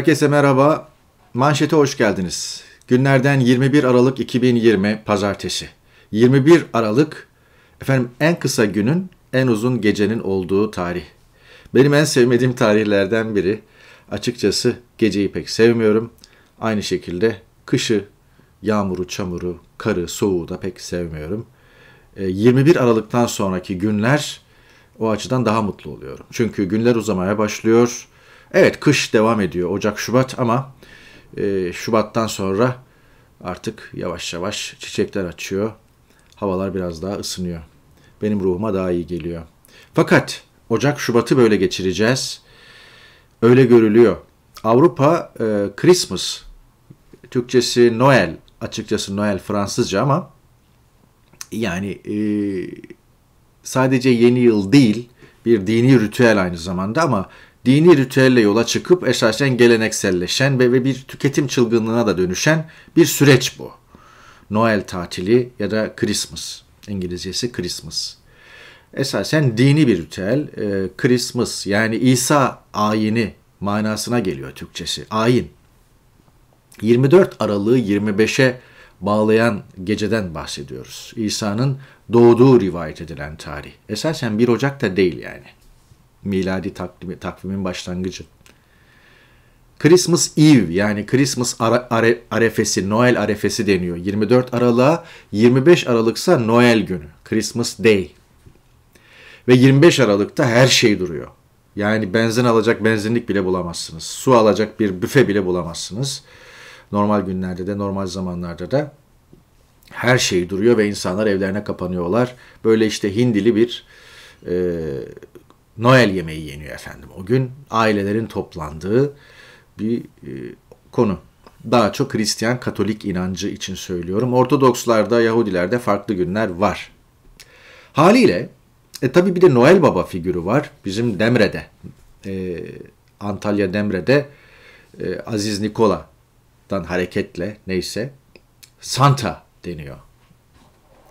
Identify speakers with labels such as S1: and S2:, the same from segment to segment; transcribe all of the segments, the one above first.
S1: herkese merhaba. Manşete hoş geldiniz. Günlerden 21 Aralık 2020 Pazartesi. 21 Aralık efendim en kısa günün en uzun gecenin olduğu tarih. Benim en sevmediğim tarihlerden biri. Açıkçası geceyi pek sevmiyorum. Aynı şekilde kışı, yağmuru, çamuru, karı, soğuğu da pek sevmiyorum. 21 e, Aralık'tan sonraki günler o açıdan daha mutlu oluyorum. Çünkü günler uzamaya başlıyor Evet kış devam ediyor Ocak-Şubat ama e, Şubat'tan sonra artık yavaş yavaş çiçekler açıyor. Havalar biraz daha ısınıyor. Benim ruhuma daha iyi geliyor. Fakat Ocak-Şubat'ı böyle geçireceğiz. Öyle görülüyor. Avrupa e, Christmas, Türkçesi Noel, açıkçası Noel Fransızca ama yani e, sadece yeni yıl değil, bir dini ritüel aynı zamanda ama dini ritüelle yola çıkıp esasen gelenekselleşen ve, bir tüketim çılgınlığına da dönüşen bir süreç bu. Noel tatili ya da Christmas, İngilizcesi Christmas. Esasen dini bir ritüel, e, Christmas yani İsa ayini manasına geliyor Türkçesi, ayin. 24 Aralık'ı 25'e bağlayan geceden bahsediyoruz. İsa'nın doğduğu rivayet edilen tarih. Esasen 1 Ocak'ta değil yani miladi takvimi, takvimin başlangıcı. Christmas Eve yani Christmas ara, are, arefesi, Noel arefesi deniyor. 24 Aralık'a 25 Aralık'sa Noel günü, Christmas Day. Ve 25 Aralık'ta her şey duruyor. Yani benzin alacak benzinlik bile bulamazsınız. Su alacak bir büfe bile bulamazsınız. Normal günlerde de normal zamanlarda da her şey duruyor ve insanlar evlerine kapanıyorlar. Böyle işte hindili bir e, Noel yemeği yeniyor efendim. O gün ailelerin toplandığı bir e, konu. Daha çok Hristiyan Katolik inancı için söylüyorum. Ortodokslarda, Yahudilerde farklı günler var. Haliyle e tabi bir de Noel Baba figürü var. Bizim Demre'de, e, Antalya Demre'de e, Aziz Nikola'dan hareketle neyse Santa deniyor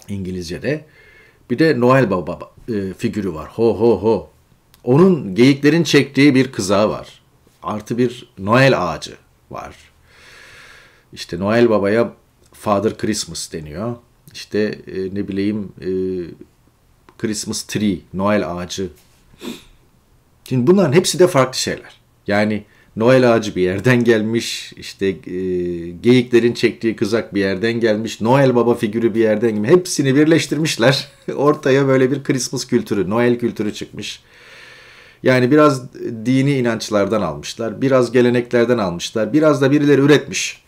S1: İngilizce'de. Bir de Noel Baba e, figürü var. Ho ho ho onun geyiklerin çektiği bir kıza var. Artı bir Noel ağacı var. İşte Noel Baba'ya Father Christmas deniyor. İşte e, ne bileyim e, Christmas tree, Noel ağacı. Şimdi bunların hepsi de farklı şeyler. Yani Noel ağacı bir yerden gelmiş, işte e, geyiklerin çektiği kızak bir yerden gelmiş, Noel baba figürü bir yerden gelmiş. Hepsini birleştirmişler. Ortaya böyle bir Christmas kültürü, Noel kültürü çıkmış. Yani biraz dini inançlardan almışlar, biraz geleneklerden almışlar, biraz da birileri üretmiş.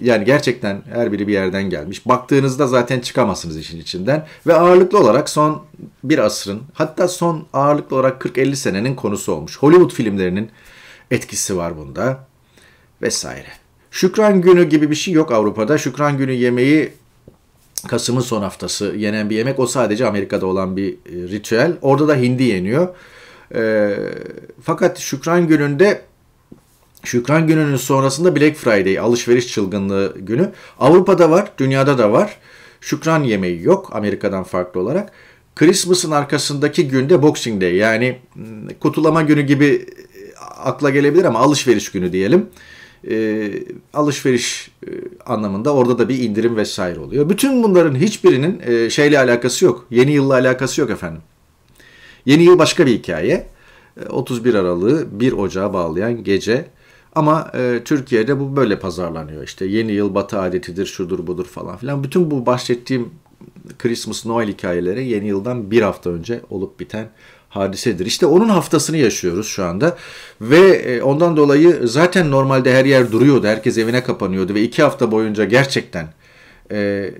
S1: Yani gerçekten her biri bir yerden gelmiş. Baktığınızda zaten çıkamazsınız işin içinden. Ve ağırlıklı olarak son bir asrın hatta son ağırlıklı olarak 40-50 senenin konusu olmuş. Hollywood filmlerinin etkisi var bunda vesaire. Şükran günü gibi bir şey yok Avrupa'da. Şükran günü yemeği Kasım'ın son haftası yenen bir yemek. O sadece Amerika'da olan bir e, ritüel. Orada da hindi yeniyor. E, fakat Şükran Günü'nde, Şükran Günü'nün sonrasında Black Friday alışveriş çılgınlığı günü. Avrupa'da var, dünyada da var. Şükran yemeği yok Amerika'dan farklı olarak. Christmas'ın arkasındaki günde Boxing Day yani hmm, kutulama günü gibi e, akla gelebilir ama alışveriş günü diyelim. Ee, e, alışveriş anlamında orada da bir indirim vesaire oluyor. Bütün bunların hiçbirinin e, şeyle alakası yok. Yeni yılla alakası yok efendim. Yeni yıl başka bir hikaye. 31 e, Aralık'ı 1 Ocağı bağlayan gece. Ama e, Türkiye'de bu böyle pazarlanıyor. İşte yeni yıl batı adetidir, şudur budur falan filan. Bütün bu bahsettiğim Christmas Noel hikayeleri yeni yıldan bir hafta önce olup biten hadisedir. İşte onun haftasını yaşıyoruz şu anda ve e, ondan dolayı zaten normalde her yer duruyordu. Herkes evine kapanıyordu ve iki hafta boyunca gerçekten e,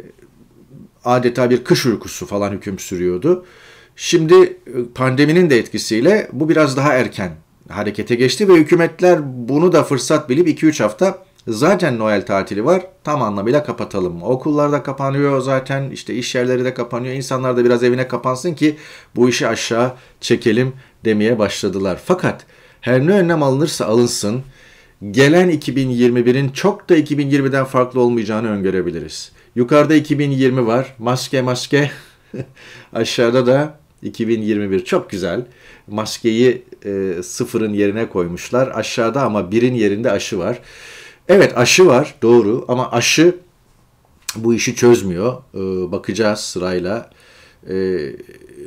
S1: adeta bir kış uykusu falan hüküm sürüyordu. Şimdi e, pandeminin de etkisiyle bu biraz daha erken harekete geçti ve hükümetler bunu da fırsat bilip 2-3 hafta zaten Noel tatili var tam anlamıyla kapatalım. Okullar da kapanıyor zaten işte iş yerleri de kapanıyor insanlar da biraz evine kapansın ki bu işi aşağı çekelim demeye başladılar. Fakat her ne önlem alınırsa alınsın gelen 2021'in çok da 2020'den farklı olmayacağını öngörebiliriz. Yukarıda 2020 var maske maske aşağıda da 2021 çok güzel. Maskeyi e, sıfırın yerine koymuşlar. Aşağıda ama birin yerinde aşı var. Evet aşı var doğru ama aşı bu işi çözmüyor. E, bakacağız sırayla. E,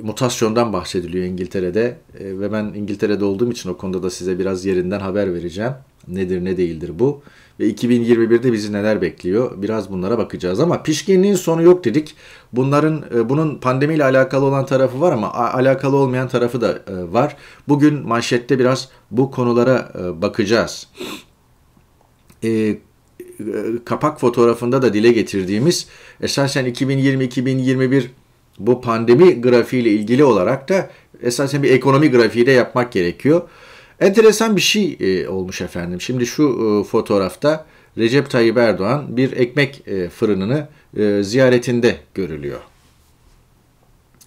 S1: mutasyondan bahsediliyor İngiltere'de e, ve ben İngiltere'de olduğum için o konuda da size biraz yerinden haber vereceğim. Nedir ne değildir bu. Bu ve 2021'de bizi neler bekliyor? Biraz bunlara bakacağız ama pişkinliğin sonu yok dedik. Bunların e, bunun pandemiyle alakalı olan tarafı var ama alakalı olmayan tarafı da e, var. Bugün manşette biraz bu konulara e, bakacağız. E, kapak fotoğrafında da dile getirdiğimiz esasen 2020-2021 bu pandemi grafiğiyle ilgili olarak da esasen bir ekonomi grafiği de yapmak gerekiyor. Enteresan bir şey e, olmuş efendim. Şimdi şu e, fotoğrafta Recep Tayyip Erdoğan bir ekmek e, fırınını e, ziyaretinde görülüyor.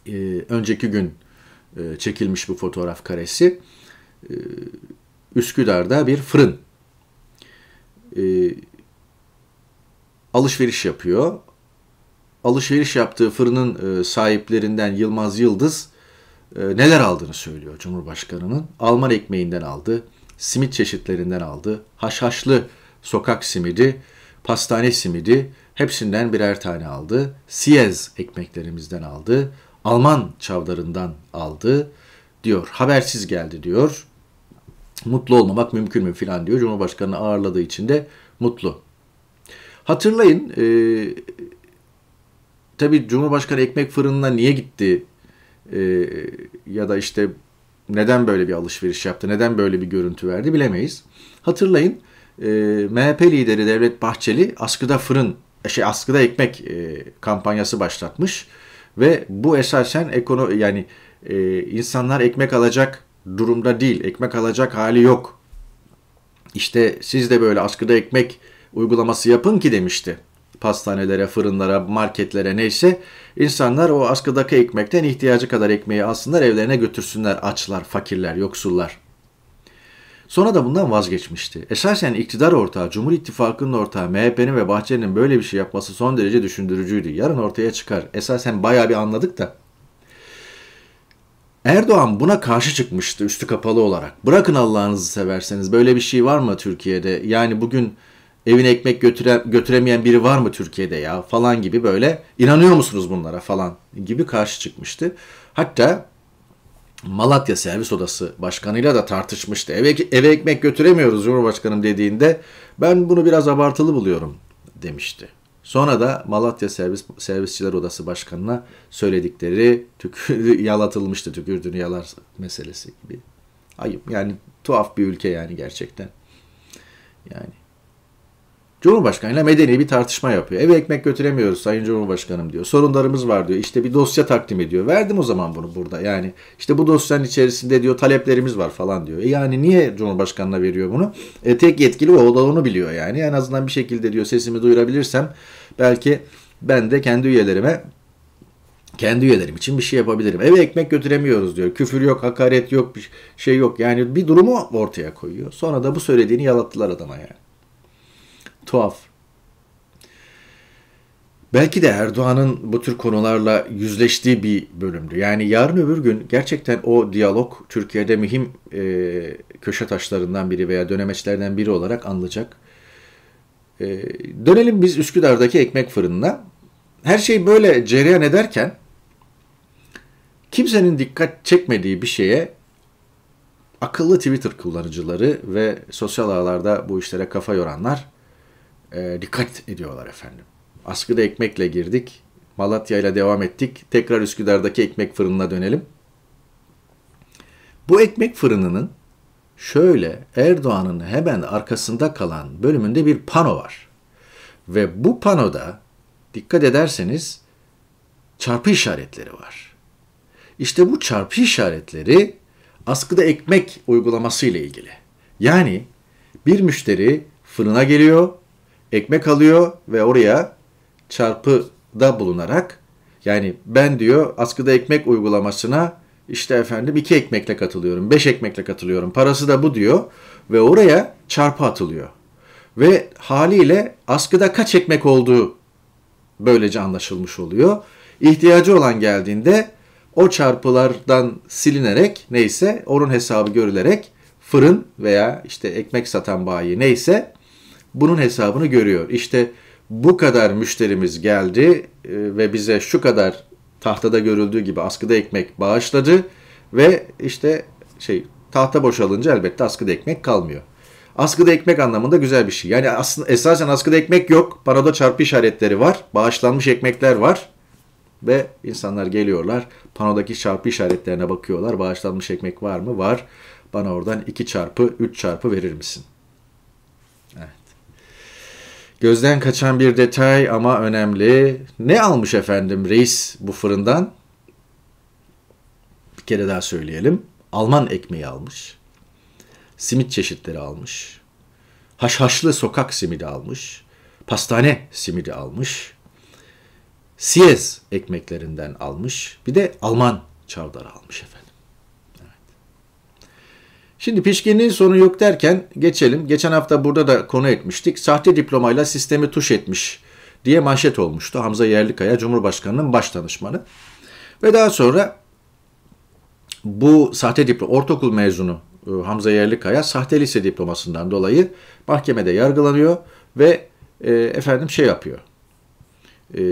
S1: E, önceki gün e, çekilmiş bu fotoğraf karesi. E, Üsküdar'da bir fırın. E, alışveriş yapıyor. Alışveriş yaptığı fırının e, sahiplerinden Yılmaz Yıldız e, neler aldığını söylüyor Cumhurbaşkanı'nın. Alman ekmeğinden aldı, simit çeşitlerinden aldı, haşhaşlı sokak simidi, pastane simidi hepsinden birer tane aldı. Siyez ekmeklerimizden aldı, Alman çavdarından aldı diyor. Habersiz geldi diyor. Mutlu olmamak mümkün mü filan diyor. Cumhurbaşkanı ağırladığı için de mutlu. Hatırlayın e, tabii Cumhurbaşkanı ekmek fırınına niye gitti e, ya da işte neden böyle bir alışveriş yaptı, neden böyle bir görüntü verdi bilemeyiz. Hatırlayın e, MHP lideri Devlet Bahçeli askıda fırın, şey askıda ekmek e, kampanyası başlatmış ve bu esasen ekono yani e, insanlar ekmek alacak durumda değil, ekmek alacak hali yok. İşte siz de böyle askıda ekmek uygulaması yapın ki demişti pastanelere, fırınlara, marketlere neyse insanlar o askıdaki ekmekten ihtiyacı kadar ekmeği alsınlar evlerine götürsünler açlar, fakirler, yoksullar. Sonra da bundan vazgeçmişti. Esasen iktidar ortağı, Cumhur İttifakı'nın ortağı, MHP'nin ve Bahçeli'nin böyle bir şey yapması son derece düşündürücüydü. Yarın ortaya çıkar. Esasen bayağı bir anladık da. Erdoğan buna karşı çıkmıştı üstü kapalı olarak. Bırakın Allah'ınızı severseniz böyle bir şey var mı Türkiye'de? Yani bugün evine ekmek götüre, götüremeyen biri var mı Türkiye'de ya falan gibi böyle inanıyor musunuz bunlara falan gibi karşı çıkmıştı. Hatta Malatya Servis Odası Başkanı'yla da tartışmıştı. Eve, eve ekmek götüremiyoruz Cumhurbaşkanım dediğinde ben bunu biraz abartılı buluyorum demişti. Sonra da Malatya Servis Servisçiler Odası Başkanı'na söyledikleri tükür, yalatılmıştı tükürdüğünü yalar meselesi gibi. Ayıp yani tuhaf bir ülke yani gerçekten. Yani Cumhurbaşkanıyla medeni bir tartışma yapıyor. Eve ekmek götüremiyoruz Sayın Cumhurbaşkanım diyor. Sorunlarımız var diyor. İşte bir dosya takdim ediyor. Verdim o zaman bunu burada. Yani işte bu dosyanın içerisinde diyor taleplerimiz var falan diyor. E yani niye Cumhurbaşkanına veriyor bunu? E tek yetkili o da onu biliyor yani. En azından bir şekilde diyor sesimi duyurabilirsem belki ben de kendi üyelerime kendi üyelerim için bir şey yapabilirim. Eve ekmek götüremiyoruz diyor. Küfür yok, hakaret yok, bir şey yok. Yani bir durumu ortaya koyuyor. Sonra da bu söylediğini yalattılar adama yani. Tuhaf. Belki de Erdoğan'ın bu tür konularla yüzleştiği bir bölümdü. Yani yarın öbür gün gerçekten o diyalog Türkiye'de mühim e, köşe taşlarından biri veya dönemeçlerden biri olarak anılacak. E, dönelim biz Üsküdar'daki ekmek fırınına. Her şey böyle cereyan ederken kimsenin dikkat çekmediği bir şeye akıllı Twitter kullanıcıları ve sosyal ağlarda bu işlere kafa yoranlar e, dikkat ediyorlar efendim. Askıda ekmekle girdik. Malatya ile devam ettik. Tekrar Üsküdar'daki ekmek fırınına dönelim. Bu ekmek fırınının şöyle Erdoğan'ın hemen arkasında kalan bölümünde bir pano var. Ve bu panoda dikkat ederseniz çarpı işaretleri var. İşte bu çarpı işaretleri askıda ekmek uygulaması ile ilgili. Yani bir müşteri fırına geliyor, ekmek alıyor ve oraya çarpıda bulunarak yani ben diyor askıda ekmek uygulamasına işte efendim iki ekmekle katılıyorum, beş ekmekle katılıyorum, parası da bu diyor ve oraya çarpı atılıyor. Ve haliyle askıda kaç ekmek olduğu böylece anlaşılmış oluyor. İhtiyacı olan geldiğinde o çarpılardan silinerek neyse onun hesabı görülerek fırın veya işte ekmek satan bayi neyse bunun hesabını görüyor. İşte bu kadar müşterimiz geldi e, ve bize şu kadar tahtada görüldüğü gibi askıda ekmek bağışladı ve işte şey tahta boşalınca elbette askıda ekmek kalmıyor. Askıda ekmek anlamında güzel bir şey. Yani aslında esasen askıda ekmek yok. Parada çarpı işaretleri var. Bağışlanmış ekmekler var. Ve insanlar geliyorlar. Panodaki çarpı işaretlerine bakıyorlar. Bağışlanmış ekmek var mı? Var. Bana oradan 2 çarpı 3 çarpı verir misin? Gözden kaçan bir detay ama önemli. Ne almış efendim reis bu fırından? Bir kere daha söyleyelim. Alman ekmeği almış. Simit çeşitleri almış. Haşhaşlı sokak simidi almış. Pastane simidi almış. Siyez ekmeklerinden almış. Bir de Alman çavdarı almış efendim. Şimdi pişkinliğin sonu yok derken geçelim. Geçen hafta burada da konu etmiştik. Sahte diplomayla sistemi tuş etmiş diye manşet olmuştu. Hamza Yerlikaya Cumhurbaşkanı'nın baş danışmanı. Ve daha sonra bu sahte diploma, ortaokul mezunu e, Hamza Yerlikaya sahte lise diplomasından dolayı mahkemede yargılanıyor ve e, efendim şey yapıyor. E,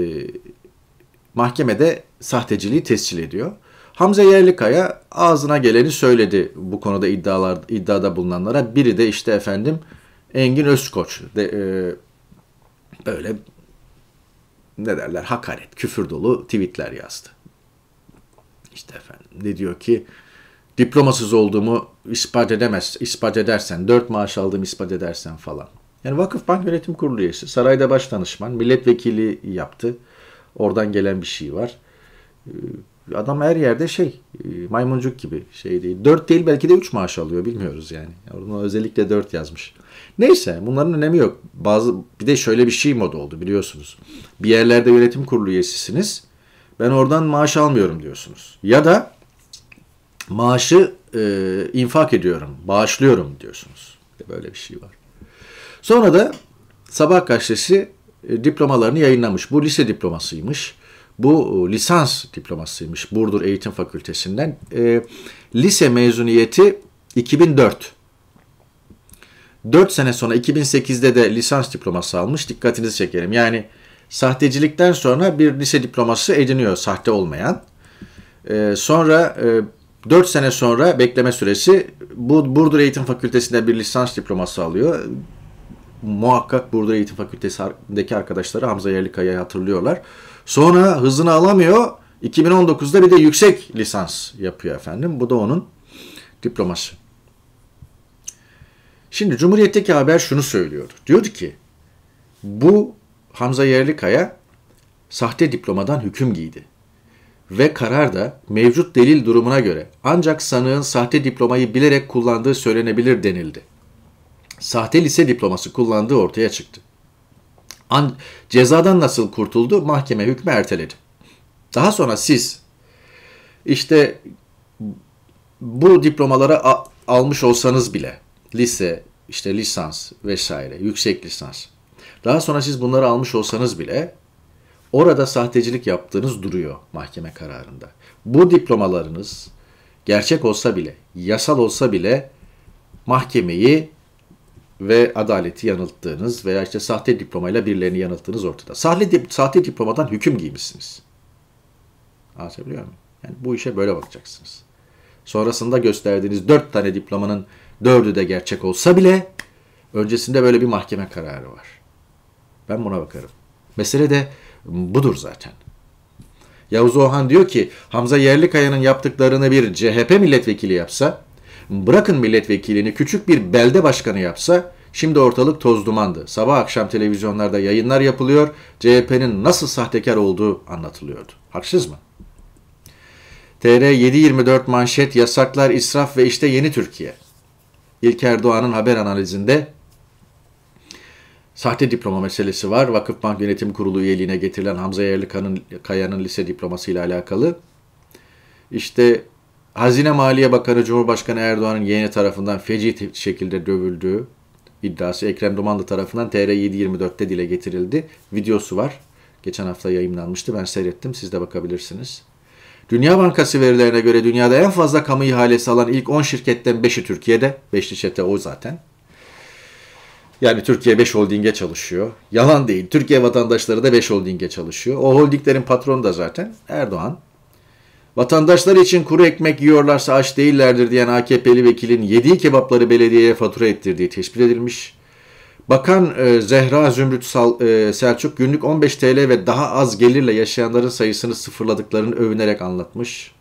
S1: mahkemede sahteciliği tescil ediyor. Hamza Yerlikaya ağzına geleni söyledi bu konuda iddialar iddiada bulunanlara. Biri de işte efendim Engin Özkoç de, e, böyle ne derler hakaret, küfür dolu tweetler yazdı. İşte efendim ne diyor ki diplomasız olduğumu ispat edemez, ispat edersen, dört maaş aldığımı ispat edersen falan. Yani Vakıf Bank Yönetim Kurulu üyesi, sarayda baş danışman, milletvekili yaptı. Oradan gelen bir şey var. Ee, Adam her yerde şey e, maymuncuk gibi şey değil. 4 değil belki de 3 maaş alıyor bilmiyoruz yani. Orada özellikle 4 yazmış. Neyse bunların önemi yok. Bazı bir de şöyle bir şey moda oldu biliyorsunuz. Bir yerlerde yönetim kurulu üyesisiniz. Ben oradan maaş almıyorum diyorsunuz. Ya da maaşı e, infak ediyorum, bağışlıyorum diyorsunuz. Böyle bir şey var. Sonra da Sabah Gazetesi e, diplomalarını yayınlamış. Bu lise diplomasıymış. Bu e, lisans diplomasıymış Burdur Eğitim Fakültesinden. E, lise mezuniyeti 2004. 4 sene sonra 2008'de de lisans diploması almış. Dikkatinizi çekerim Yani sahtecilikten sonra bir lise diploması ediniyor sahte olmayan. E, sonra e, 4 sene sonra bekleme süresi bu Burdur Eğitim Fakültesi'nde bir lisans diploması alıyor. Muhakkak Burdur Eğitim Fakültesi'ndeki arkadaşları Hamza Yerlikaya'yı hatırlıyorlar. Sonra hızını alamıyor. 2019'da bir de yüksek lisans yapıyor efendim. Bu da onun diploması. Şimdi Cumhuriyet'teki haber şunu söylüyordu. Diyordu ki bu Hamza Yerlikaya sahte diplomadan hüküm giydi. Ve karar da mevcut delil durumuna göre ancak sanığın sahte diplomayı bilerek kullandığı söylenebilir denildi. Sahte lise diploması kullandığı ortaya çıktı. An cezadan nasıl kurtuldu? Mahkeme hükmü erteledi. Daha sonra siz işte bu diplomaları almış olsanız bile lise, işte lisans vesaire, yüksek lisans. Daha sonra siz bunları almış olsanız bile orada sahtecilik yaptığınız duruyor mahkeme kararında. Bu diplomalarınız gerçek olsa bile, yasal olsa bile mahkemeyi ve adaleti yanılttığınız veya işte sahte diplomayla birilerini yanılttığınız ortada. Sahte, sahte diplomadan hüküm giymişsiniz. Anlatabiliyor muyum? Yani bu işe böyle bakacaksınız. Sonrasında gösterdiğiniz dört tane diplomanın dördü de gerçek olsa bile öncesinde böyle bir mahkeme kararı var. Ben buna bakarım. Mesele de budur zaten. Yavuz Ohan diyor ki Hamza Yerlikaya'nın yaptıklarını bir CHP milletvekili yapsa Bırakın milletvekilini küçük bir belde başkanı yapsa şimdi ortalık toz dumandı. Sabah akşam televizyonlarda yayınlar yapılıyor. CHP'nin nasıl sahtekar olduğu anlatılıyordu. Haksız mı? TR 724 manşet yasaklar, israf ve işte yeni Türkiye. İlker Doğan'ın haber analizinde sahte diploma meselesi var. Vakıfbank Yönetim Kurulu üyeliğine getirilen Hamza Yerlikaya'nın lise diploması ile alakalı. İşte Hazine Maliye Bakanı Cumhurbaşkanı Erdoğan'ın yeğeni tarafından feci şekilde dövüldüğü iddiası Ekrem Dumanlı tarafından TR 724'te dile getirildi. Videosu var. Geçen hafta yayınlanmıştı. Ben seyrettim. Siz de bakabilirsiniz. Dünya Bankası verilerine göre dünyada en fazla kamu ihalesi alan ilk 10 şirketten 5'i Türkiye'de. 5'li çete o zaten. Yani Türkiye 5 holdinge çalışıyor. Yalan değil. Türkiye vatandaşları da 5 holdinge çalışıyor. O holdinglerin patronu da zaten Erdoğan. Vatandaşlar için kuru ekmek yiyorlarsa aç değillerdir diyen AKP'li vekilin yediği kebapları belediyeye fatura ettirdiği tespit edilmiş. Bakan e, Zehra Zümrüt Sal, e, Selçuk günlük 15 TL ve daha az gelirle yaşayanların sayısını sıfırladıklarını övünerek anlatmış.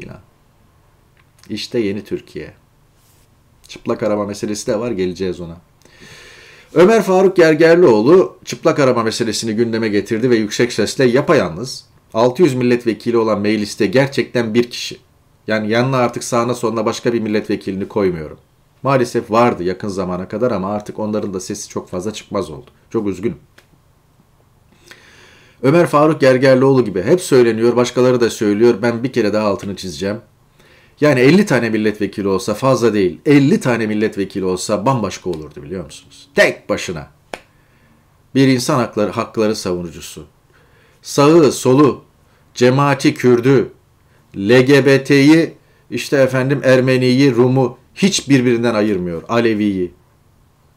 S1: Filan. İşte yeni Türkiye. Çıplak araba meselesi de var geleceğiz ona. Ömer Faruk Gergerlioğlu çıplak araba meselesini gündeme getirdi ve yüksek sesle yapayalnız 600 milletvekili olan mecliste gerçekten bir kişi. Yani yanına artık sağına sonuna başka bir milletvekilini koymuyorum. Maalesef vardı yakın zamana kadar ama artık onların da sesi çok fazla çıkmaz oldu. Çok üzgünüm. Ömer Faruk Gergerlioğlu gibi hep söyleniyor, başkaları da söylüyor. Ben bir kere daha altını çizeceğim. Yani 50 tane milletvekili olsa fazla değil. 50 tane milletvekili olsa bambaşka olurdu biliyor musunuz? Tek başına. Bir insan hakları, hakları savunucusu sağı, solu, cemaati, Kürdü, LGBT'yi, işte efendim Ermeni'yi, Rum'u hiç birbirinden ayırmıyor. Alevi'yi.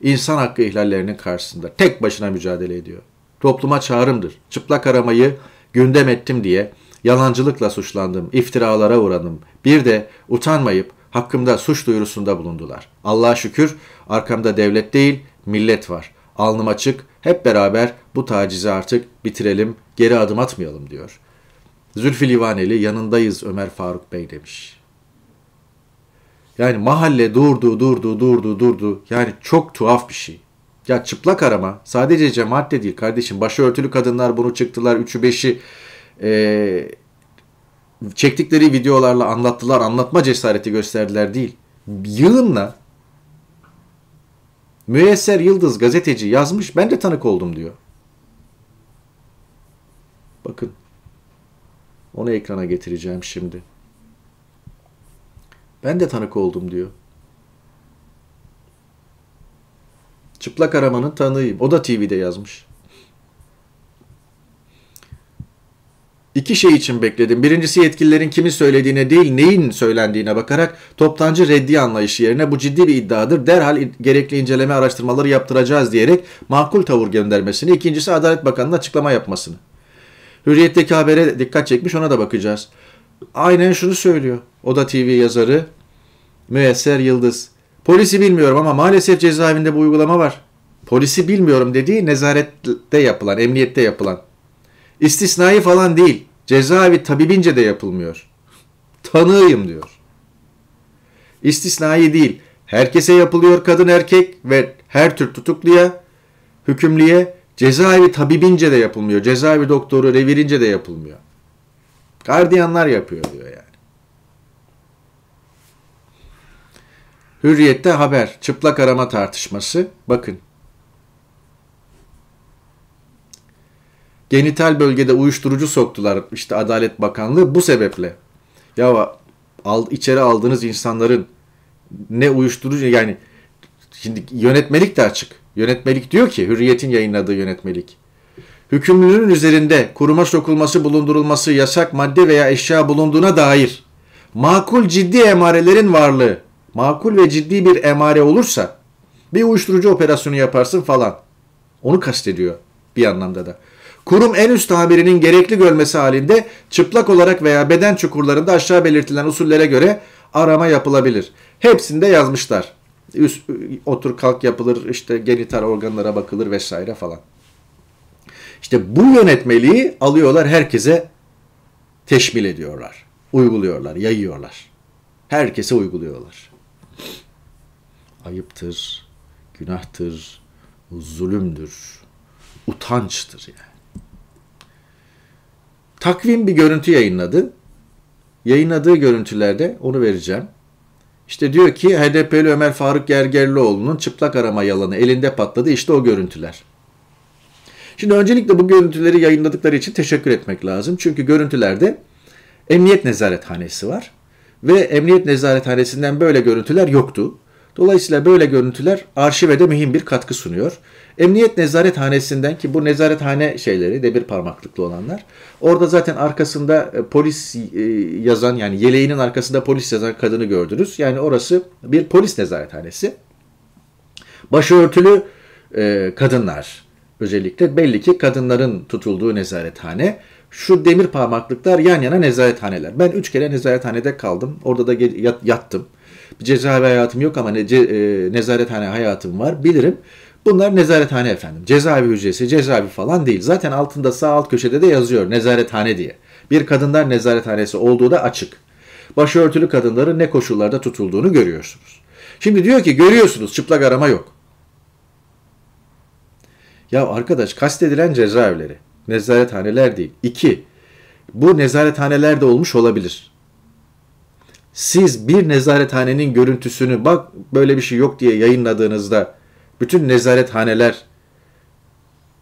S1: insan hakkı ihlallerinin karşısında tek başına mücadele ediyor. Topluma çağrımdır. Çıplak aramayı gündem ettim diye yalancılıkla suçlandım, iftiralara uğradım. Bir de utanmayıp hakkımda suç duyurusunda bulundular. Allah'a şükür arkamda devlet değil, millet var. Alnım açık, hep beraber bu tacizi artık bitirelim, geri adım atmayalım diyor. Zülfü Livaneli yanındayız Ömer Faruk Bey demiş. Yani mahalle durdu, durdu, durdu, durdu. Yani çok tuhaf bir şey. Ya çıplak arama sadece cemaat de değil kardeşim. Başörtülü kadınlar bunu çıktılar. Üçü beşi e, çektikleri videolarla anlattılar. Anlatma cesareti gösterdiler değil. Yığınla müesser Yıldız gazeteci yazmış ben de tanık oldum diyor. Bakın onu ekrana getireceğim şimdi. Ben de tanık oldum diyor. Çıplak aramanın tanığıyım. O da TV'de yazmış. İki şey için bekledim. Birincisi yetkililerin kimi söylediğine değil neyin söylendiğine bakarak toptancı reddi anlayışı yerine bu ciddi bir iddiadır. Derhal gerekli inceleme araştırmaları yaptıracağız diyerek makul tavır göndermesini. İkincisi Adalet Bakanı'nın açıklama yapmasını. Hürriyet'teki habere dikkat çekmiş ona da bakacağız. Aynen şunu söylüyor. o da TV yazarı Müesser Yıldız. Polisi bilmiyorum ama maalesef cezaevinde bu uygulama var. Polisi bilmiyorum dediği nezarette yapılan, emniyette yapılan. İstisnai falan değil. Cezaevi tabibince de yapılmıyor. Tanığıyım diyor. İstisnai değil. Herkese yapılıyor kadın erkek ve her tür tutukluya, hükümlüye Cezaevi tabibince de yapılmıyor. Cezaevi doktoru revirince de yapılmıyor. Gardiyanlar yapıyor diyor yani. Hürriyette haber. Çıplak arama tartışması. Bakın. Genital bölgede uyuşturucu soktular işte Adalet Bakanlığı bu sebeple. Ya al, içeri aldığınız insanların ne uyuşturucu yani şimdi yönetmelik de açık. Yönetmelik diyor ki hürriyetin yayınladığı yönetmelik. Hükümlünün üzerinde kuruma sokulması bulundurulması yasak madde veya eşya bulunduğuna dair makul ciddi emarelerin varlığı makul ve ciddi bir emare olursa bir uyuşturucu operasyonu yaparsın falan. Onu kastediyor bir anlamda da. Kurum en üst tamirinin gerekli görmesi halinde çıplak olarak veya beden çukurlarında aşağı belirtilen usullere göre arama yapılabilir. Hepsinde yazmışlar. Üst, otur kalk yapılır işte genital organlara bakılır vesaire falan. İşte bu yönetmeliği alıyorlar herkese teşmil ediyorlar. Uyguluyorlar, yayıyorlar. Herkese uyguluyorlar. Ayıptır, günahtır, zulümdür, utançtır yani. Takvim bir görüntü yayınladı. Yayınladığı görüntülerde onu vereceğim. İşte diyor ki HDP'li Ömer Faruk Gergerlioğlu'nun çıplak arama yalanı elinde patladı. İşte o görüntüler. Şimdi öncelikle bu görüntüleri yayınladıkları için teşekkür etmek lazım. Çünkü görüntülerde Emniyet Nezarethanesi var. Ve Emniyet Nezarethanesi'nden böyle görüntüler yoktu. Dolayısıyla böyle görüntüler arşive de mühim bir katkı sunuyor. Emniyet nezarethanesinden ki bu nezarethane şeyleri de bir parmaklıklı olanlar. Orada zaten arkasında e, polis e, yazan yani yeleğinin arkasında polis yazan kadını gördünüz. Yani orası bir polis nezarethanesi. Başörtülü e, kadınlar özellikle belli ki kadınların tutulduğu nezarethane. Şu demir parmaklıklar yan yana nezarethaneler. Ben üç kere nezarethanede kaldım. Orada da yattım cezaevi hayatım yok ama ne, ce, e, nezarethane hayatım var bilirim. Bunlar nezarethane efendim. Cezaevi hücresi, cezaevi falan değil. Zaten altında sağ alt köşede de yazıyor nezarethane diye. Bir kadınlar nezarethanesi olduğu da açık. Başörtülü kadınların ne koşullarda tutulduğunu görüyorsunuz. Şimdi diyor ki görüyorsunuz çıplak arama yok. Ya arkadaş kastedilen cezaevleri, nezarethaneler değil. İki, bu nezarethanelerde olmuş olabilir siz bir nezarethanenin görüntüsünü bak böyle bir şey yok diye yayınladığınızda bütün nezarethaneler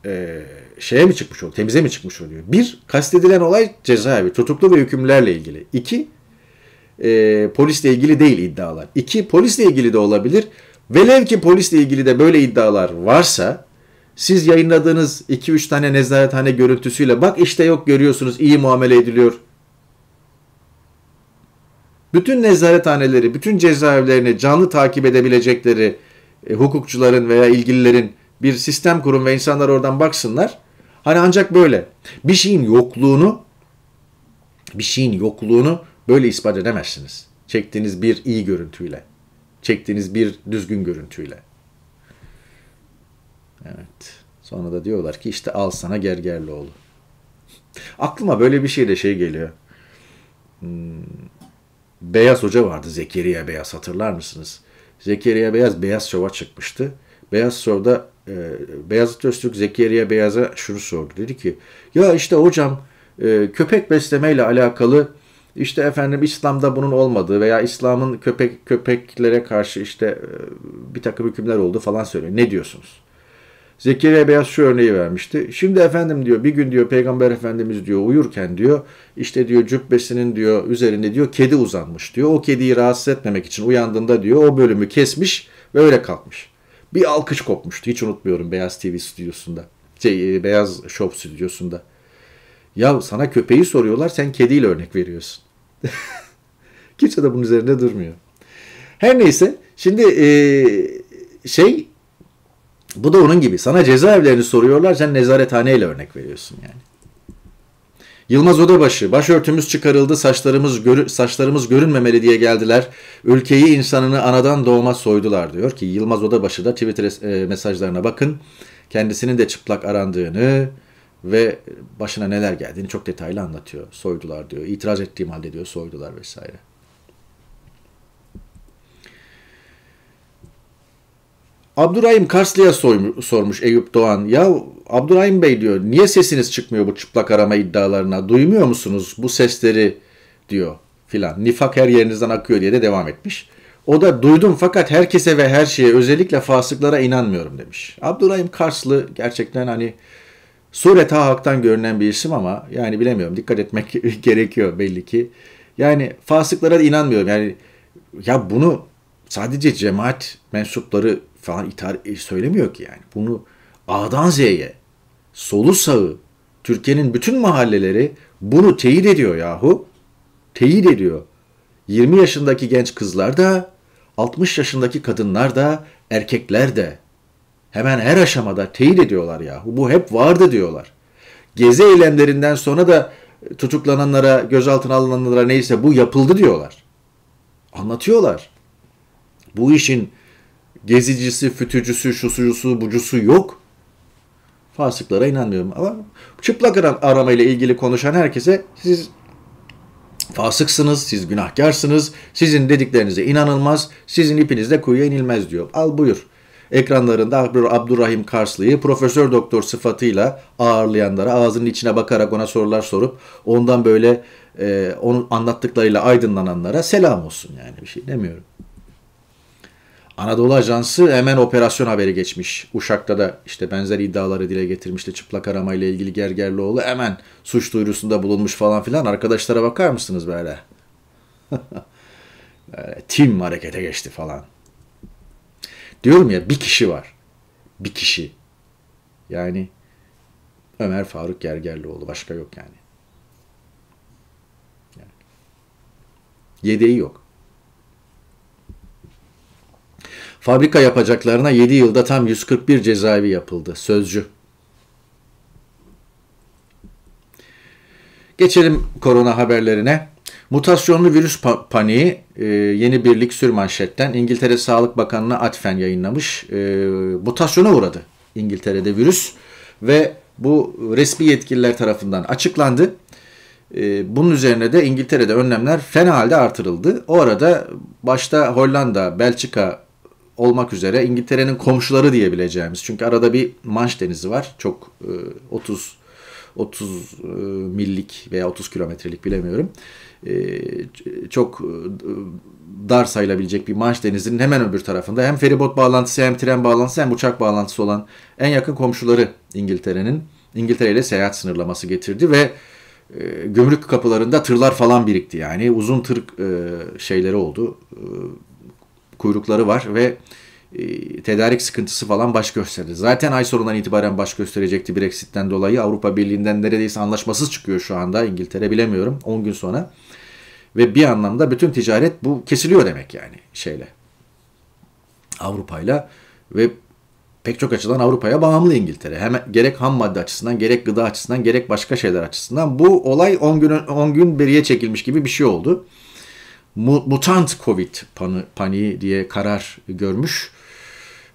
S1: e, şeye mi çıkmış oluyor, temize mi çıkmış oluyor? Bir, kastedilen olay cezaevi, tutuklu ve hükümlerle ilgili. İki, e, polisle ilgili değil iddialar. İki, polisle ilgili de olabilir. Velev ki polisle ilgili de böyle iddialar varsa, siz yayınladığınız 2-3 tane nezarethane görüntüsüyle bak işte yok görüyorsunuz iyi muamele ediliyor, bütün nezarethaneleri, bütün cezaevlerini canlı takip edebilecekleri e, hukukçuların veya ilgililerin bir sistem kurun ve insanlar oradan baksınlar. Hani ancak böyle bir şeyin yokluğunu bir şeyin yokluğunu böyle ispat edemezsiniz. Çektiğiniz bir iyi görüntüyle, çektiğiniz bir düzgün görüntüyle. Evet. Sonra da diyorlar ki işte al sana Gergerlioğlu. Aklıma böyle bir şey de şey geliyor. Hmm, Beyaz Hoca vardı Zekeriya Beyaz hatırlar mısınız? Zekeriya Beyaz Beyaz Şov'a çıkmıştı. Beyaz Şov'da e, Beyazıt Öztürk Zekeriya Beyaz'a şunu sordu. Dedi ki ya işte hocam e, köpek beslemeyle alakalı işte efendim İslam'da bunun olmadığı veya İslam'ın köpek köpeklere karşı işte e, bir takım hükümler oldu falan söylüyor. Ne diyorsunuz? Zekeriya Beyaz şu örneği vermişti. Şimdi efendim diyor bir gün diyor Peygamber Efendimiz diyor uyurken diyor işte diyor cübbesinin diyor üzerinde diyor kedi uzanmış diyor. O kediyi rahatsız etmemek için uyandığında diyor o bölümü kesmiş ve öyle kalkmış. Bir alkış kopmuştu hiç unutmuyorum Beyaz TV stüdyosunda. Şey, e, Beyaz Show stüdyosunda. Ya sana köpeği soruyorlar sen kediyle örnek veriyorsun. Kimse de bunun üzerinde durmuyor. Her neyse şimdi e, şey bu da onun gibi. Sana cezaevlerini soruyorlar. Sen nezarethaneyle örnek veriyorsun yani. Yılmaz Odabaşı, başörtümüz çıkarıldı, saçlarımız, görü saçlarımız görünmemeli diye geldiler. Ülkeyi insanını anadan doğma soydular diyor ki Yılmaz Odabaşı da Twitter e, mesajlarına bakın. Kendisinin de çıplak arandığını ve başına neler geldiğini çok detaylı anlatıyor. Soydular diyor, itiraz ettiğim halde diyor soydular vesaire. Abdurrahim Karslı'ya sormuş Eyüp Doğan. Ya Abdurrahim Bey diyor niye sesiniz çıkmıyor bu çıplak arama iddialarına? Duymuyor musunuz bu sesleri diyor filan. Nifak her yerinizden akıyor diye de devam etmiş. O da duydum fakat herkese ve her şeye özellikle fasıklara inanmıyorum demiş. Abdurrahim Karslı gerçekten hani sure ta haktan görünen bir isim ama yani bilemiyorum dikkat etmek gerekiyor belli ki. Yani fasıklara inanmıyorum yani ya bunu sadece cemaat mensupları falan ithal e, söylemiyor ki yani. Bunu A'dan Z'ye, solu sağı, Türkiye'nin bütün mahalleleri bunu teyit ediyor yahu. Teyit ediyor. 20 yaşındaki genç kızlar da, 60 yaşındaki kadınlar da, erkekler de hemen her aşamada teyit ediyorlar yahu. Bu hep vardı diyorlar. Gezi eylemlerinden sonra da tutuklananlara, gözaltına alınanlara neyse bu yapıldı diyorlar. Anlatıyorlar. Bu işin gezicisi, fütücüsü, şusucusu, bucusu yok. Fasıklara inanmıyorum. Ama çıplak arama ile ilgili konuşan herkese siz fasıksınız, siz günahkarsınız, sizin dediklerinize inanılmaz, sizin ipinizle kuyuya inilmez diyor. Al buyur. Ekranlarında Abdurrahim Karslı'yı profesör doktor sıfatıyla ağırlayanlara ağzının içine bakarak ona sorular sorup ondan böyle e, onun anlattıklarıyla aydınlananlara selam olsun yani bir şey demiyorum. Anadolu Ajansı hemen operasyon haberi geçmiş. Uşak'ta da işte benzer iddiaları dile getirmişti. Çıplak aramayla ilgili Gergerlioğlu hemen suç duyurusunda bulunmuş falan filan. Arkadaşlara bakar mısınız böyle? Tim harekete geçti falan. Diyorum ya bir kişi var. Bir kişi. Yani Ömer Faruk Gergerlioğlu başka yok yani. yani. Yedeği yok. Fabrika yapacaklarına 7 yılda tam 141 cezaevi yapıldı. Sözcü. Geçelim korona haberlerine. Mutasyonlu virüs paniği e, yeni birlik sürmanşetten İngiltere Sağlık Bakanı'na atfen yayınlamış. E, mutasyona uğradı İngiltere'de virüs ve bu resmi yetkililer tarafından açıklandı. E, bunun üzerine de İngiltere'de önlemler fena halde artırıldı. O arada başta Hollanda, Belçika olmak üzere İngiltere'nin komşuları diyebileceğimiz. Çünkü arada bir Manş Denizi var. Çok 30 e, 30 e, millik veya 30 kilometrelik bilemiyorum. E, çok dar sayılabilecek bir Manş Denizi'nin hemen öbür tarafında hem feribot bağlantısı hem tren bağlantısı hem uçak bağlantısı olan en yakın komşuları İngiltere'nin İngiltere ile seyahat sınırlaması getirdi ve gümrük kapılarında tırlar falan birikti yani uzun tır şeyleri oldu kuyrukları var ve e, tedarik sıkıntısı falan baş gösterdi. Zaten ay sonundan itibaren baş gösterecekti Brexit'ten dolayı. Avrupa Birliği'nden neredeyse anlaşmasız çıkıyor şu anda İngiltere bilemiyorum 10 gün sonra. Ve bir anlamda bütün ticaret bu kesiliyor demek yani şeyle. Avrupa'yla ve pek çok açıdan Avrupa'ya bağımlı İngiltere. Hem gerek ham madde açısından, gerek gıda açısından, gerek başka şeyler açısından bu olay 10 gün 10 gün beriye çekilmiş gibi bir şey oldu mutant Covid paniği diye karar görmüş.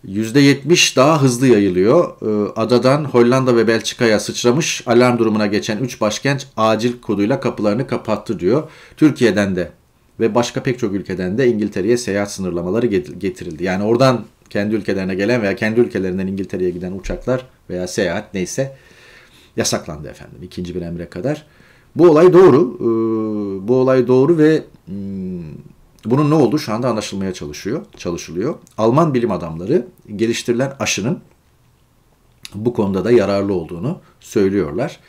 S1: %70 daha hızlı yayılıyor. Ee, adadan Hollanda ve Belçika'ya sıçramış alarm durumuna geçen 3 başkent acil koduyla kapılarını kapattı diyor. Türkiye'den de ve başka pek çok ülkeden de İngiltere'ye seyahat sınırlamaları getirildi. Yani oradan kendi ülkelerine gelen veya kendi ülkelerinden İngiltere'ye giden uçaklar veya seyahat neyse yasaklandı efendim ikinci bir emre kadar. Bu olay doğru. Ee, bu olay doğru ve hmm, bunun ne olduğu şu anda anlaşılmaya çalışıyor, çalışılıyor. Alman bilim adamları geliştirilen aşının bu konuda da yararlı olduğunu söylüyorlar.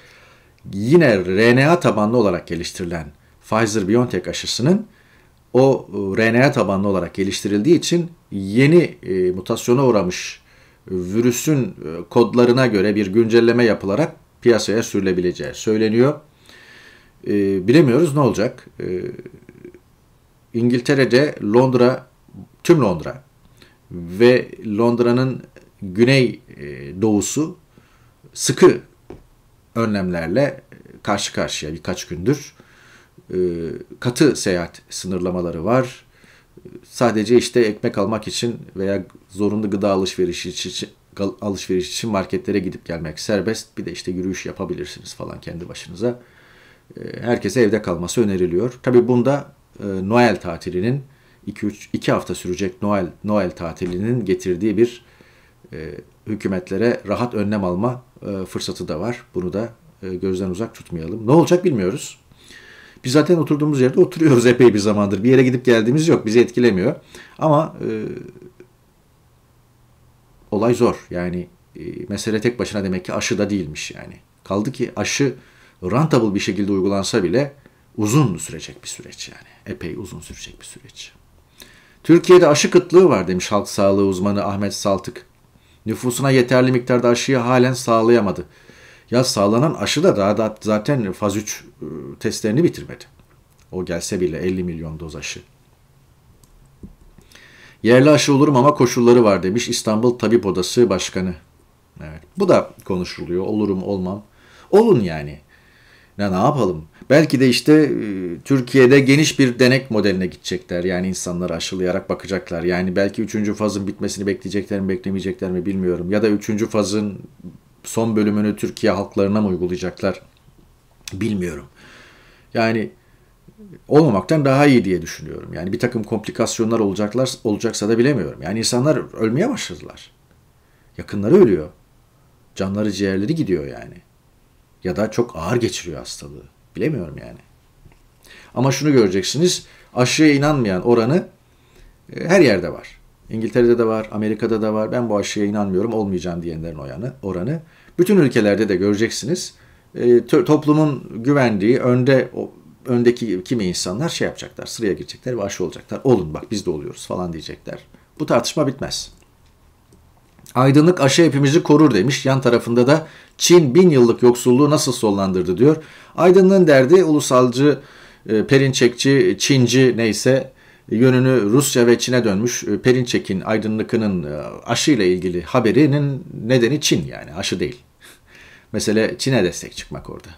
S1: Yine RNA tabanlı olarak geliştirilen Pfizer-BioNTech aşısının o e, RNA tabanlı olarak geliştirildiği için yeni e, mutasyona uğramış virüsün e, kodlarına göre bir güncelleme yapılarak piyasaya sürülebileceği söyleniyor. E, bilemiyoruz ne olacak. E, İngiltere'de Londra, tüm Londra ve Londra'nın güney e, doğusu sıkı önlemlerle e, karşı karşıya birkaç gündür. E, katı seyahat sınırlamaları var. Sadece işte ekmek almak için veya zorunlu gıda alışverişi için, alışveriş için marketlere gidip gelmek serbest. Bir de işte yürüyüş yapabilirsiniz falan kendi başınıza. Herkese evde kalması öneriliyor. Tabii bunda e, Noel tatilinin 2-3 2 hafta sürecek Noel Noel tatilinin getirdiği bir e, hükümetlere rahat önlem alma e, fırsatı da var. Bunu da e, gözden uzak tutmayalım. Ne olacak bilmiyoruz. Biz zaten oturduğumuz yerde oturuyoruz epey bir zamandır. Bir yere gidip geldiğimiz yok. Bizi etkilemiyor. Ama e, olay zor. Yani e, mesele tek başına demek ki aşı da değilmiş yani. Kaldı ki aşı rentable bir şekilde uygulansa bile uzun sürecek bir süreç yani epey uzun sürecek bir süreç. Türkiye'de aşı kıtlığı var demiş halk sağlığı uzmanı Ahmet Saltık. Nüfusuna yeterli miktarda aşıyı halen sağlayamadı. Ya sağlanan aşı da daha da zaten faz 3 ıı, testlerini bitirmedi. O gelse bile 50 milyon doz aşı. Yerli aşı olurum ama koşulları var demiş İstanbul Tabip Odası Başkanı. Evet. Bu da konuşuluyor. Olurum olmam. Olun yani. Ya ne yapalım? Belki de işte e, Türkiye'de geniş bir denek modeline gidecekler. Yani insanları aşılayarak bakacaklar. Yani belki üçüncü fazın bitmesini bekleyecekler mi beklemeyecekler mi bilmiyorum. Ya da üçüncü fazın son bölümünü Türkiye halklarına mı uygulayacaklar bilmiyorum. Yani olmamaktan daha iyi diye düşünüyorum. Yani bir takım komplikasyonlar olacaklar olacaksa da bilemiyorum. Yani insanlar ölmeye başladılar. Yakınları ölüyor. Canları ciğerleri gidiyor yani. Ya da çok ağır geçiriyor hastalığı. Bilemiyorum yani. Ama şunu göreceksiniz. Aşıya inanmayan oranı e, her yerde var. İngiltere'de de var, Amerika'da da var. Ben bu aşıya inanmıyorum, olmayacağım diyenlerin oranı. oranı. Bütün ülkelerde de göreceksiniz. E, toplumun güvendiği, önde o, öndeki kimi insanlar şey yapacaklar, sıraya girecekler ve aşı olacaklar. Olun bak biz de oluyoruz falan diyecekler. Bu tartışma bitmez. Aydınlık aşı hepimizi korur demiş. Yan tarafında da Çin bin yıllık yoksulluğu nasıl sollandırdı diyor. Aydınlığın derdi ulusalcı, e, Perinçekçi, Çinci neyse e, yönünü Rusya ve Çin'e dönmüş. E, Perinçek'in, Aydınlık'ının aşıyla ilgili haberinin nedeni Çin yani aşı değil. Mesele Çin'e destek çıkmak orada.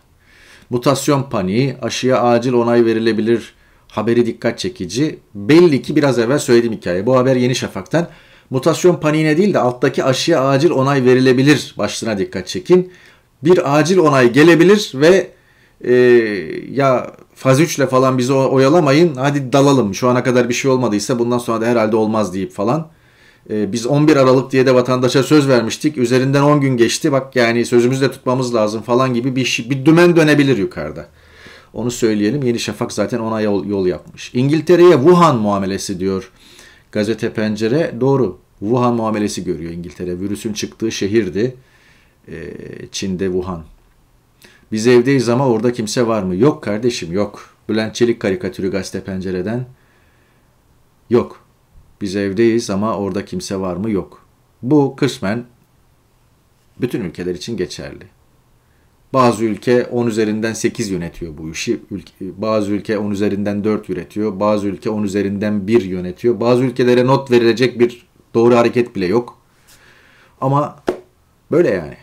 S1: Mutasyon paniği, aşıya acil onay verilebilir haberi dikkat çekici. Belli ki biraz evvel söylediğim hikaye. Bu haber Yeni Şafak'tan. Mutasyon paniğine değil de alttaki aşıya acil onay verilebilir başlığına dikkat çekin. Bir acil onay gelebilir ve e, ya faz 3 ile falan bizi oyalamayın hadi dalalım şu ana kadar bir şey olmadıysa bundan sonra da herhalde olmaz deyip falan. E, biz 11 Aralık diye de vatandaşa söz vermiştik üzerinden 10 gün geçti bak yani sözümüzü de tutmamız lazım falan gibi bir, bir dümen dönebilir yukarıda. Onu söyleyelim Yeni Şafak zaten ona yol, yol yapmış. İngiltere'ye Wuhan muamelesi diyor Gazete Pencere doğru Wuhan muamelesi görüyor İngiltere. Virüsün çıktığı şehirdi. E, Çin'de Wuhan. Biz evdeyiz ama orada kimse var mı? Yok kardeşim yok. Bülent Çelik karikatürü Gazete Pencere'den. Yok. Biz evdeyiz ama orada kimse var mı? Yok. Bu kısmen bütün ülkeler için geçerli. Bazı ülke 10 üzerinden 8 yönetiyor bu işi. bazı ülke 10 üzerinden 4 yönetiyor. Bazı ülke 10 üzerinden 1 yönetiyor. Bazı ülkelere not verilecek bir doğru hareket bile yok. Ama böyle yani.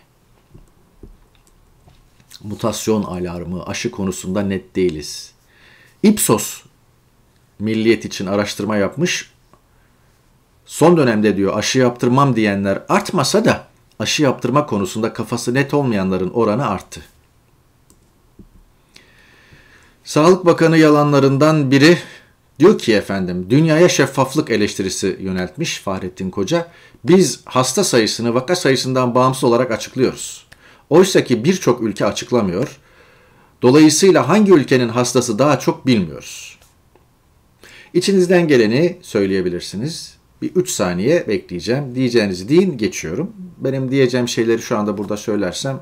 S1: Mutasyon alarmı, aşı konusunda net değiliz. Ipsos milliyet için araştırma yapmış. Son dönemde diyor aşı yaptırmam diyenler artmasa da aşı yaptırma konusunda kafası net olmayanların oranı arttı. Sağlık Bakanı yalanlarından biri diyor ki efendim dünyaya şeffaflık eleştirisi yöneltmiş Fahrettin Koca. Biz hasta sayısını vaka sayısından bağımsız olarak açıklıyoruz. Oysa ki birçok ülke açıklamıyor. Dolayısıyla hangi ülkenin hastası daha çok bilmiyoruz. İçinizden geleni söyleyebilirsiniz bir 3 saniye bekleyeceğim. Diyeceğinizi deyin geçiyorum. Benim diyeceğim şeyleri şu anda burada söylersem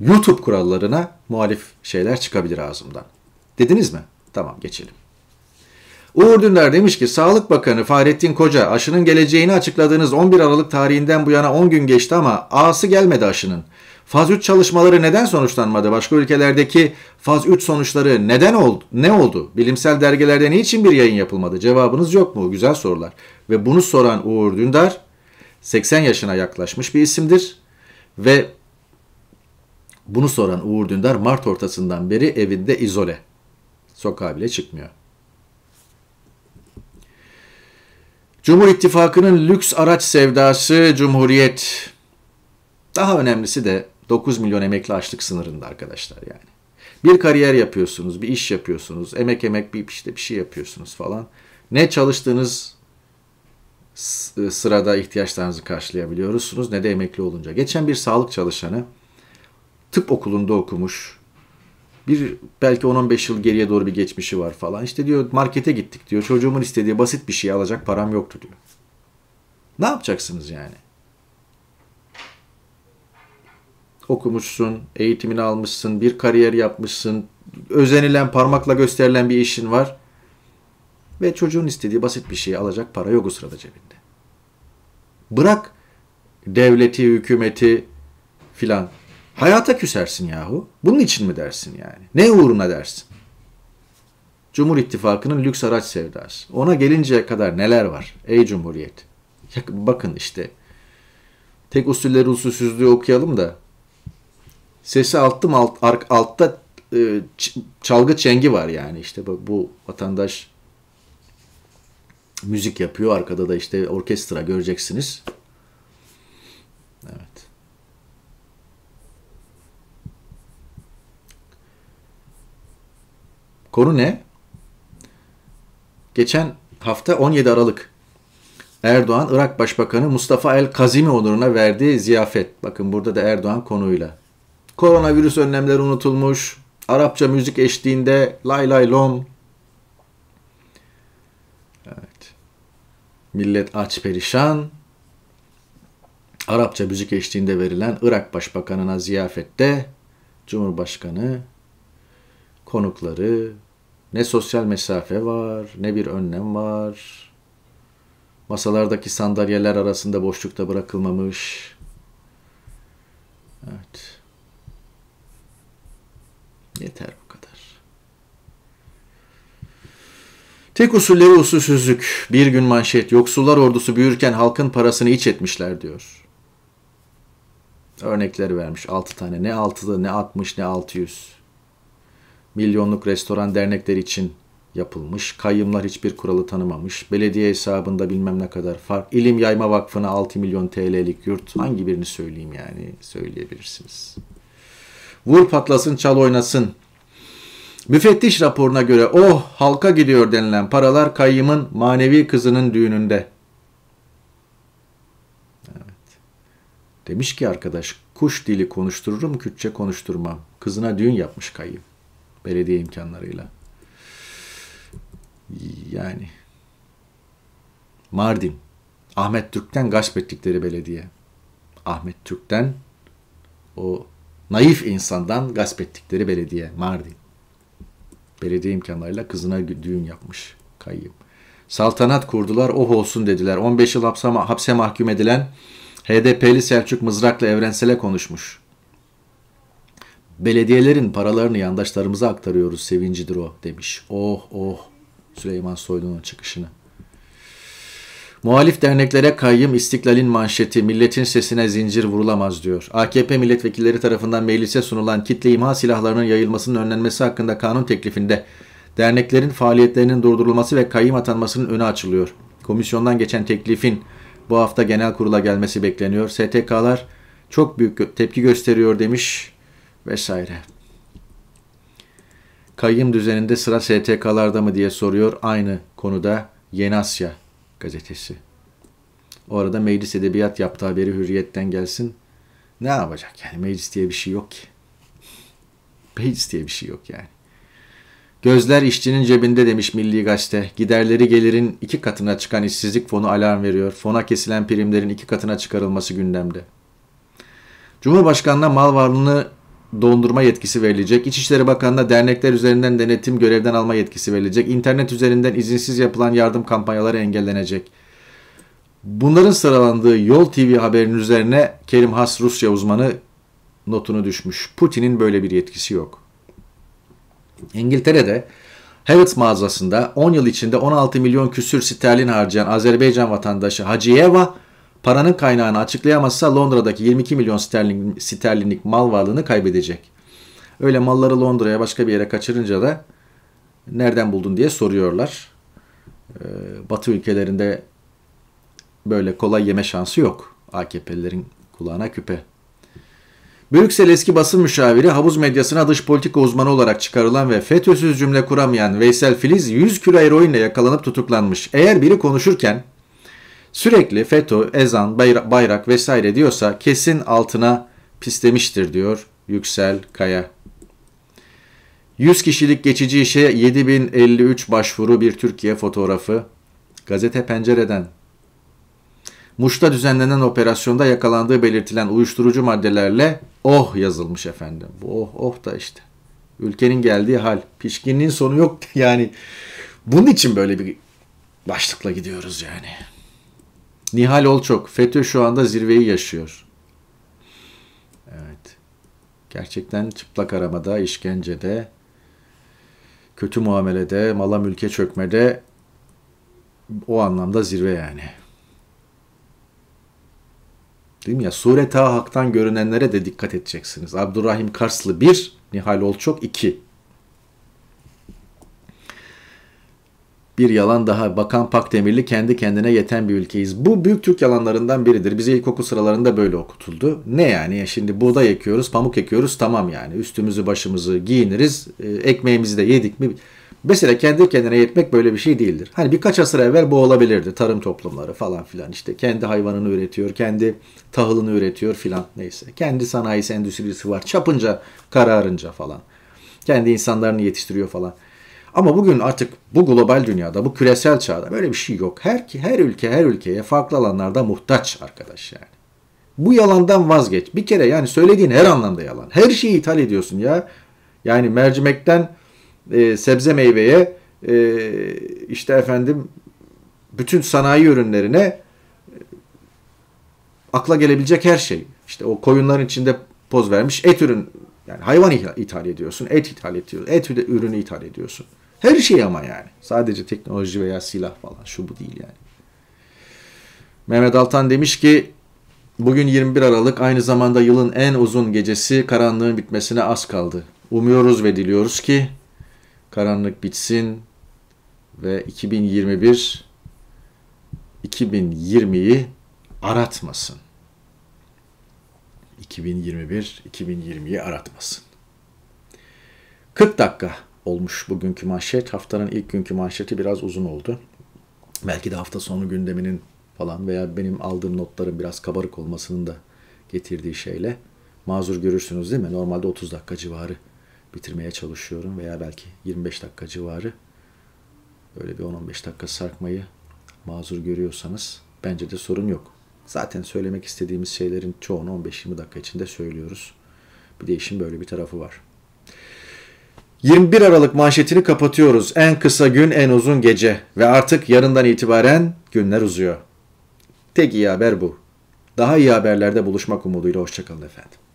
S1: YouTube kurallarına muhalif şeyler çıkabilir ağzımdan. Dediniz mi? Tamam geçelim. Uğur Dündar demiş ki Sağlık Bakanı Fahrettin Koca aşının geleceğini açıkladığınız 11 Aralık tarihinden bu yana 10 gün geçti ama A'sı gelmedi aşının. Faz 3 çalışmaları neden sonuçlanmadı? Başka ülkelerdeki faz 3 sonuçları neden oldu? Ne oldu? Bilimsel dergilerde niçin bir yayın yapılmadı? Cevabınız yok mu? Güzel sorular. Ve bunu soran Uğur Dündar 80 yaşına yaklaşmış bir isimdir ve bunu soran Uğur Dündar Mart ortasından beri evinde izole. Sokağa bile çıkmıyor. Cumhur İttifakı'nın lüks araç sevdası Cumhuriyet. Daha önemlisi de 9 milyon emekli açlık sınırında arkadaşlar yani. Bir kariyer yapıyorsunuz, bir iş yapıyorsunuz, emek emek bir işte bir şey yapıyorsunuz falan. Ne çalıştığınız e, sırada ihtiyaçlarınızı karşılayabiliyorsunuz ne de emekli olunca. Geçen bir sağlık çalışanı tıp okulunda okumuş. Bir belki 10-15 yıl geriye doğru bir geçmişi var falan. İşte diyor markete gittik diyor. Çocuğumun istediği basit bir şey alacak param yoktu diyor. Ne yapacaksınız yani? okumuşsun, eğitimini almışsın, bir kariyer yapmışsın, özenilen, parmakla gösterilen bir işin var. Ve çocuğun istediği basit bir şeyi alacak para yok o sırada cebinde. Bırak devleti, hükümeti filan. Hayata küsersin yahu. Bunun için mi dersin yani? Ne uğruna dersin? Cumhur İttifakı'nın lüks araç sevdası. Ona gelinceye kadar neler var? Ey Cumhuriyet. Bakın işte. Tek usulleri usulsüzlüğü okuyalım da sesi altım alt, ark altta e, çalgı çengi var yani işte bak bu vatandaş müzik yapıyor arkada da işte orkestra göreceksiniz. Evet. Konu ne? Geçen hafta 17 Aralık Erdoğan Irak Başbakanı Mustafa El Kazimi onuruna verdiği ziyafet. Bakın burada da Erdoğan konuyla Koronavirüs önlemleri unutulmuş. Arapça müzik eşliğinde lay lay lom. Evet. Millet aç perişan. Arapça müzik eşliğinde verilen Irak Başbakanına ziyafette Cumhurbaşkanı konukları ne sosyal mesafe var ne bir önlem var. Masalardaki sandalyeler arasında boşlukta bırakılmamış. Evet. Yeter bu kadar. Tek usulleri usulsüzlük. Bir gün manşet. Yoksullar ordusu büyürken halkın parasını iç etmişler diyor. Örnekleri vermiş 6 tane. Ne 6'lı ne 60 ne 600. Milyonluk restoran dernekleri için yapılmış. Kayyımlar hiçbir kuralı tanımamış. Belediye hesabında bilmem ne kadar fark. İlim Yayma Vakfı'na 6 milyon TL'lik yurt. Hangi birini söyleyeyim yani söyleyebilirsiniz. Vur patlasın çal oynasın. Müfettiş raporuna göre oh halka gidiyor denilen paralar kayyımın manevi kızının düğününde. Evet. Demiş ki arkadaş kuş dili konuştururum Kürtçe konuşturmam. Kızına düğün yapmış kayyım belediye imkanlarıyla. Yani Mardin Ahmet Türk'ten gasp ettikleri belediye. Ahmet Türk'ten o naif insandan gasp ettikleri belediye Mardin. Belediye imkanlarıyla kızına düğün yapmış kayyım. Saltanat kurdular oh olsun dediler. 15 yıl hapse, hapse mahkum edilen HDP'li Selçuk Mızrak'la Evrensel'e konuşmuş. Belediyelerin paralarını yandaşlarımıza aktarıyoruz sevincidir o demiş. Oh oh Süleyman Soylu'nun çıkışını. Muhalif derneklere kayyım istiklalin manşeti, milletin sesine zincir vurulamaz diyor. AKP milletvekilleri tarafından meclise sunulan kitle imha silahlarının yayılmasının önlenmesi hakkında kanun teklifinde derneklerin faaliyetlerinin durdurulması ve kayyım atanmasının önü açılıyor. Komisyondan geçen teklifin bu hafta genel kurula gelmesi bekleniyor. STK'lar çok büyük tepki gösteriyor demiş vesaire. Kayyım düzeninde sıra STK'larda mı diye soruyor aynı konuda Yeni Asya gazetesi. Orada meclis edebiyat yaptığı haberi hürriyetten gelsin. Ne yapacak yani meclis diye bir şey yok ki. Meclis diye bir şey yok yani. Gözler işçinin cebinde demiş Milli Gazete. Giderleri gelirin iki katına çıkan işsizlik fonu alarm veriyor. Fona kesilen primlerin iki katına çıkarılması gündemde. Cumhurbaşkanına mal varlığını dondurma yetkisi verilecek. İçişleri Bakanı'na dernekler üzerinden denetim görevden alma yetkisi verilecek. İnternet üzerinden izinsiz yapılan yardım kampanyaları engellenecek. Bunların sıralandığı Yol TV haberinin üzerine Kerim Has Rusya uzmanı notunu düşmüş. Putin'in böyle bir yetkisi yok. İngiltere'de Harrods mağazasında 10 yıl içinde 16 milyon küsür sterlin harcayan Azerbaycan vatandaşı Hacıyeva Paranın kaynağını açıklayamazsa Londra'daki 22 milyon sterlin, sterlinlik mal varlığını kaybedecek. Öyle malları Londra'ya başka bir yere kaçırınca da nereden buldun diye soruyorlar. Ee, Batı ülkelerinde böyle kolay yeme şansı yok. AKP'lilerin kulağına küpe. Brüksel eski basın müşaviri havuz medyasına dış politika uzmanı olarak çıkarılan ve FETÖ'süz cümle kuramayan Veysel Filiz 100 kilo eroinle yakalanıp tutuklanmış. Eğer biri konuşurken sürekli FETÖ, ezan, bayrak, bayrak vesaire diyorsa kesin altına pislemiştir diyor Yüksel Kaya. 100 kişilik geçici işe 7053 başvuru bir Türkiye fotoğrafı. Gazete Pencere'den. Muş'ta düzenlenen operasyonda yakalandığı belirtilen uyuşturucu maddelerle oh yazılmış efendim. Bu oh oh da işte. Ülkenin geldiği hal. Pişkinliğin sonu yok yani. Bunun için böyle bir başlıkla gidiyoruz yani. Nihal Olçok, FETÖ şu anda zirveyi yaşıyor. Evet. Gerçekten çıplak aramada, işkencede, kötü muamelede, mala mülke çökmede o anlamda zirve yani. Değil mi ya? Sure Taha Hak'tan görünenlere de dikkat edeceksiniz. Abdurrahim Karslı 1, Nihal Olçok 2. Bir yalan daha. Bakan Pakdemirli kendi kendine yeten bir ülkeyiz. Bu büyük Türk yalanlarından biridir. Bize ilkokul sıralarında böyle okutuldu. Ne yani? şimdi buğday ekiyoruz, pamuk ekiyoruz tamam yani. Üstümüzü başımızı giyiniriz. E, ekmeğimizi de yedik mi? Mesela kendi kendine yetmek böyle bir şey değildir. Hani birkaç asır evvel bu olabilirdi. Tarım toplumları falan filan işte kendi hayvanını üretiyor, kendi tahılını üretiyor filan neyse. Kendi sanayisi, endüstrisi var. Çapınca, kararınca falan. Kendi insanlarını yetiştiriyor falan. Ama bugün artık bu global dünyada, bu küresel çağda böyle bir şey yok. Her her ülke her ülkeye farklı alanlarda muhtaç arkadaş yani. Bu yalandan vazgeç. Bir kere yani söylediğin her anlamda yalan. Her şeyi ithal ediyorsun ya. Yani mercimekten e, sebze meyveye e, işte efendim bütün sanayi ürünlerine e, akla gelebilecek her şey. İşte o koyunların içinde poz vermiş et ürün yani hayvan ithal ediyorsun, et ithal ediyorsun, et ürünü ithal ediyorsun. Her şey ama yani. Sadece teknoloji veya silah falan şu bu değil yani. Mehmet Altan demiş ki bugün 21 Aralık aynı zamanda yılın en uzun gecesi karanlığın bitmesine az kaldı. Umuyoruz ve diliyoruz ki karanlık bitsin ve 2021 2020'yi aratmasın. 2021 2020'yi aratmasın. 40 dakika olmuş bugünkü manşet. Haftanın ilk günkü manşeti biraz uzun oldu. Belki de hafta sonu gündeminin falan veya benim aldığım notların biraz kabarık olmasının da getirdiği şeyle mazur görürsünüz değil mi? Normalde 30 dakika civarı bitirmeye çalışıyorum veya belki 25 dakika civarı böyle bir 10-15 dakika sarkmayı mazur görüyorsanız bence de sorun yok. Zaten söylemek istediğimiz şeylerin çoğunu 15-20 dakika içinde söylüyoruz. Bir de işin böyle bir tarafı var. 21 Aralık manşetini kapatıyoruz. En kısa gün en uzun gece ve artık yarından itibaren günler uzuyor. Tek iyi haber bu. Daha iyi haberlerde buluşmak umuduyla hoşçakalın efendim.